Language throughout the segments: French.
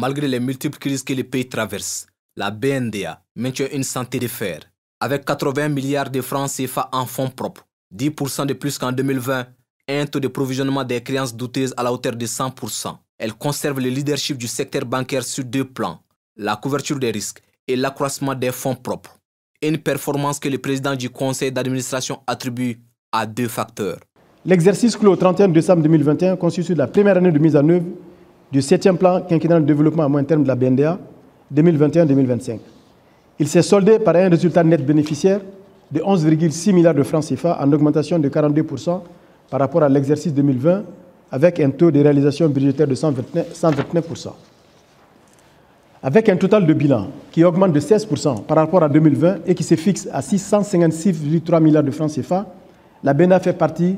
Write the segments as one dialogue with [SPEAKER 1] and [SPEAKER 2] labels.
[SPEAKER 1] malgré les multiples crises que le pays traverse, la BNDA maintient une santé de fer. Avec 80 milliards de francs CFA en fonds propres, 10% de plus qu'en 2020, et un taux de provisionnement des créances douteuses à la hauteur de 100%. Elle conserve le leadership du secteur bancaire sur deux plans, la couverture des risques et l'accroissement des fonds propres. Une performance que le président du conseil d'administration attribue à deux facteurs.
[SPEAKER 2] L'exercice clos au 31 décembre 2021 constitue la première année de mise en œuvre du 7e plan quinquennal de développement à moyen terme de la BNDA 2021-2025. Il s'est soldé par un résultat net bénéficiaire de 11,6 milliards de francs CFA en augmentation de 42% par rapport à l'exercice 2020 avec un taux de réalisation budgétaire de 129%. Avec un total de bilan qui augmente de 16% par rapport à 2020 et qui se fixe à 656,3 milliards de francs CFA, la BNDA fait partie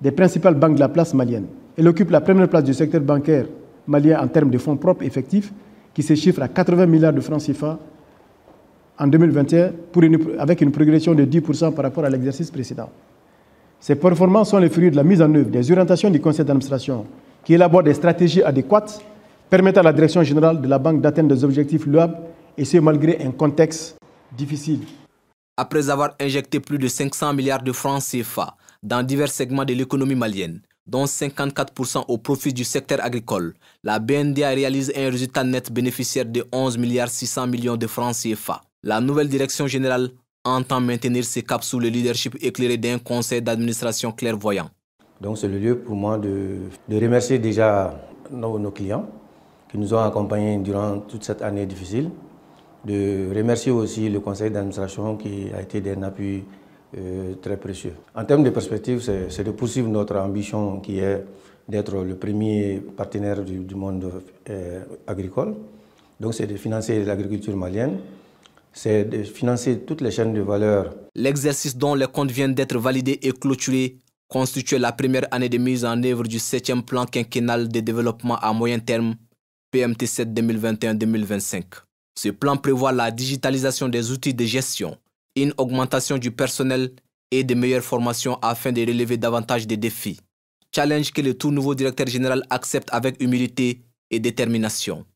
[SPEAKER 2] des principales banques de la place malienne. Elle occupe la première place du secteur bancaire malien en termes de fonds propres effectifs qui se chiffrent à 80 milliards de francs CFA en 2021 avec une progression de 10% par rapport à l'exercice précédent. Ces performances sont les fruits de la mise en œuvre des orientations du conseil d'administration qui élabore des stratégies adéquates permettant à la direction générale de la banque d'atteindre des objectifs louables et ce malgré un contexte
[SPEAKER 1] difficile. Après avoir injecté plus de 500 milliards de francs CFA dans divers segments de l'économie malienne, dont 54% au profit du secteur agricole, la BNDA réalise un résultat net bénéficiaire de 11 milliards 600 millions de francs CFA. La nouvelle direction générale entend maintenir ses caps sous le leadership éclairé d'un conseil d'administration clairvoyant.
[SPEAKER 3] Donc c'est le lieu pour moi de, de remercier déjà nos, nos, clients qui nous ont accompagnés durant toute cette année difficile, de remercier aussi le conseil d'administration qui a été d'un appui euh, très précieux. En termes de perspective, c'est de poursuivre notre ambition qui est d'être le premier partenaire du, monde euh, agricole. Donc c'est de financer l'agriculture malienne, c'est de financer toutes les chaînes de valeur.
[SPEAKER 1] L'exercice dont les comptes viennent d'être validés et clôturés constitue la première année de mise en œuvre du 7e plan quinquennal de développement à moyen terme, PMT 7 2021-2025. Ce plan prévoit la digitalisation des outils de gestion, une augmentation du personnel et de meilleures formations afin de relever davantage des défis. Challenge que le tout nouveau directeur général accepte avec humilité et détermination.